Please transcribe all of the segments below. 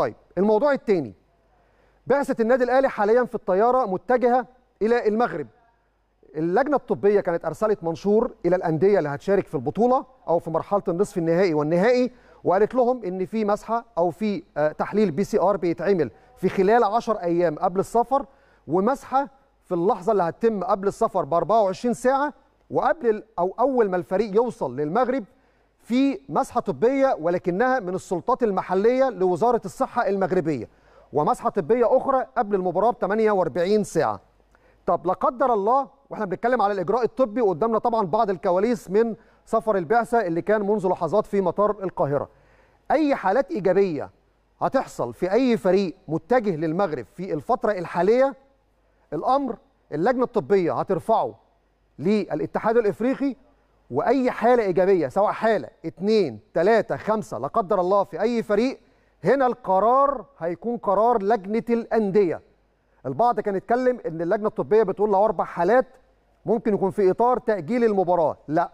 طيب الموضوع الثاني بعثه النادي الاهلي حاليا في الطياره متجهه الى المغرب اللجنه الطبيه كانت ارسلت منشور الى الانديه اللي هتشارك في البطوله او في مرحله النصف النهائي والنهائي وقالت لهم ان في مسحه او في آه، تحليل بي سي ار بيتعمل في خلال 10 ايام قبل السفر ومسحه في اللحظه اللي هتتم قبل السفر ب 24 ساعه وقبل او اول ما الفريق يوصل للمغرب في مسحه طبيه ولكنها من السلطات المحليه لوزاره الصحه المغربيه ومسحه طبيه اخرى قبل المباراه ب 48 ساعه. طب لا قدر الله واحنا بنتكلم على الاجراء الطبي قدامنا طبعا بعض الكواليس من سفر البعثه اللي كان منذ لحظات في مطار القاهره. اي حالات ايجابيه هتحصل في اي فريق متجه للمغرب في الفتره الحاليه الامر اللجنه الطبيه هترفعه للاتحاد الافريقي واي حاله ايجابيه سواء حاله اثنين ثلاثه خمسه لا قدر الله في اي فريق هنا القرار هيكون قرار لجنه الانديه البعض كان يتكلم ان اللجنه الطبيه بتقول لو اربع حالات ممكن يكون في اطار تاجيل المباراه لا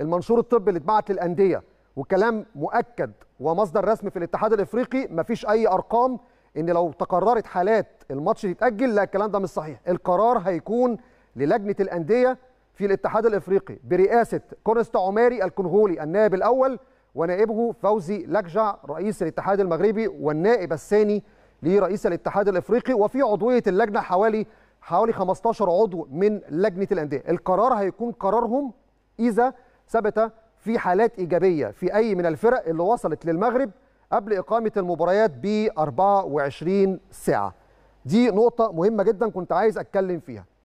المنشور الطبي اللي اتبعت للانديه والكلام مؤكد ومصدر رسمي في الاتحاد الافريقي مفيش اي ارقام ان لو تقررت حالات الماتش يتاجل لا الكلام ده مش صحيح القرار هيكون للجنه الانديه في الاتحاد الافريقي برئاسه كونست عماري الكونغولي النائب الاول ونائبه فوزي لكجع رئيس الاتحاد المغربي والنائب الثاني لرئيس الاتحاد الافريقي وفي عضويه اللجنه حوالي حوالي 15 عضو من لجنه الانديه القرار هيكون قرارهم اذا ثبت في حالات ايجابيه في اي من الفرق اللي وصلت للمغرب قبل اقامه المباريات ب 24 ساعه دي نقطه مهمه جدا كنت عايز اتكلم فيها